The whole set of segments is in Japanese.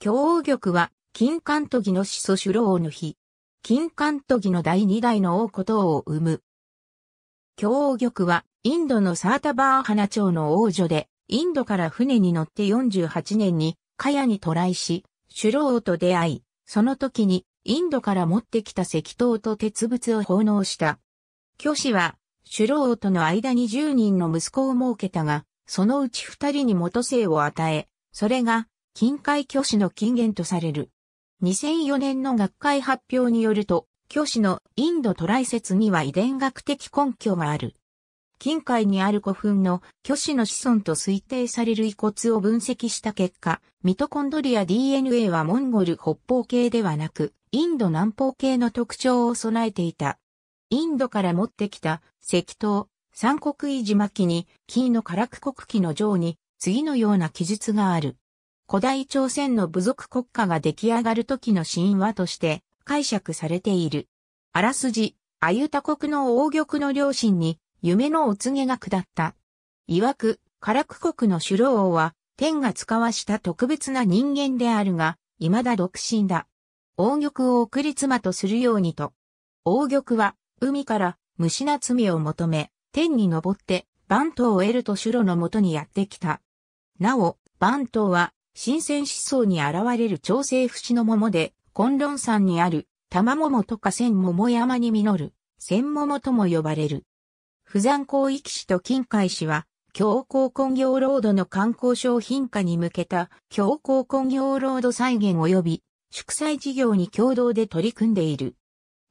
京王玉は、金関都義の始祖主老の日。金関都義の第二代の王ことを生む。京王玉は、インドのサータバーハナ町の王女で、インドから船に乗って48年に、カヤに渡来し、主老と出会い、その時に、インドから持ってきた石刀と鉄物を奉納した。巨子は、主老との間に10人の息子を設けたが、そのうち2人に元姓を与え、それが、近海虚子の金源とされる。2004年の学会発表によると、虚子のインドトライ説には遺伝学的根拠がある。近海にある古墳の虚子の子孫と推定される遺骨を分析した結果、ミトコンドリア DNA はモンゴル北方系ではなく、インド南方系の特徴を備えていた。インドから持ってきた石刀、三国維持巻に、金の唐久国旗の上に、次のような記述がある。古代朝鮮の部族国家が出来上がる時の神話として解釈されている。あらすじ、あゆた国の王玉の両親に夢のお告げが下った。曰く、唐ラ国の首老王は天が使わした特別な人間であるが、未だ独身だ。王玉を送り妻とするようにと。王玉は海から虫な罪を求め、天に登って、番頭を得ると主路のもとにやってきた。なお、番頭は新鮮思想に現れる調整節の桃で、昆論山にある玉桃とか千桃山に実る、千桃とも呼ばれる。富山港域市と近海市は、強行工業ロードの観光商品化に向けた強行工業ロード再現及び祝祭事業に共同で取り組んでいる。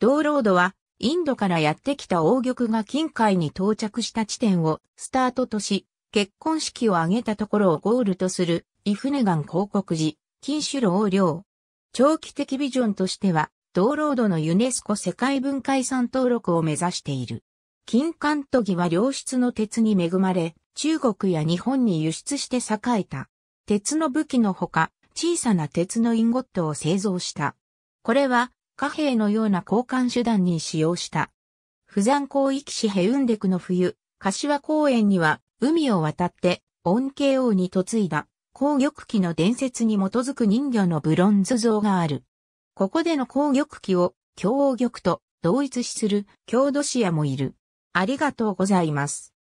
同ロードはインドからやってきた王玉が近海に到着した地点をスタートとし、結婚式を挙げたところをゴールとするイフネガン広告時、金種老領。長期的ビジョンとしては、道路ーのユネスコ世界文化遺産登録を目指している。金関都議は良質の鉄に恵まれ、中国や日本に輸出して栄えた。鉄の武器のほか、小さな鉄のインゴットを製造した。これは、貨幣のような交換手段に使用した。不山広域市ヘウンデクの冬、柏公園には、海を渡って、恩恵王に嫁いだ。紅玉記の伝説に基づく人魚のブロンズ像がある。ここでの紅玉記を京王玉と同一視する郷土史野もいる。ありがとうございます。